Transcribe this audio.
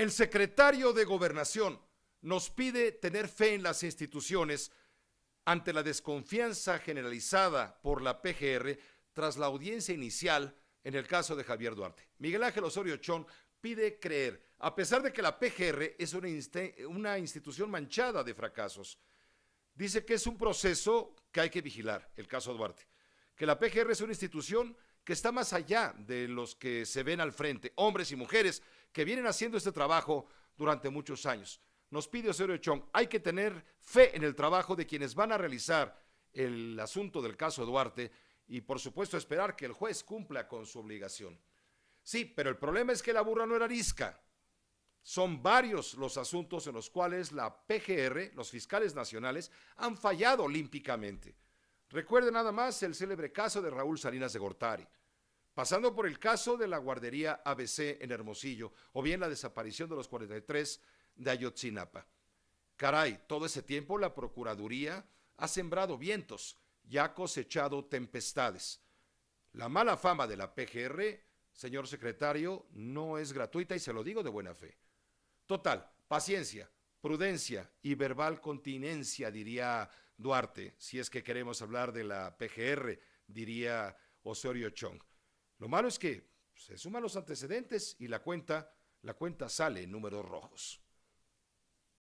El secretario de Gobernación nos pide tener fe en las instituciones ante la desconfianza generalizada por la PGR tras la audiencia inicial en el caso de Javier Duarte. Miguel Ángel Osorio Chón pide creer, a pesar de que la PGR es una, una institución manchada de fracasos. Dice que es un proceso que hay que vigilar, el caso Duarte, que la PGR es una institución que está más allá de los que se ven al frente, hombres y mujeres que vienen haciendo este trabajo durante muchos años. Nos pide Osorio Chong, hay que tener fe en el trabajo de quienes van a realizar el asunto del caso Duarte y por supuesto esperar que el juez cumpla con su obligación. Sí, pero el problema es que la burra no era risca. Son varios los asuntos en los cuales la PGR, los fiscales nacionales, han fallado olímpicamente. Recuerde nada más el célebre caso de Raúl Salinas de Gortari, pasando por el caso de la guardería ABC en Hermosillo, o bien la desaparición de los 43 de Ayotzinapa. Caray, todo ese tiempo la Procuraduría ha sembrado vientos y ha cosechado tempestades. La mala fama de la PGR, señor secretario, no es gratuita y se lo digo de buena fe. Total, paciencia, prudencia y verbal continencia, diría Duarte, si es que queremos hablar de la PGR, diría Osorio Chong. Lo malo es que pues, se suman los antecedentes y la cuenta, la cuenta sale en números rojos.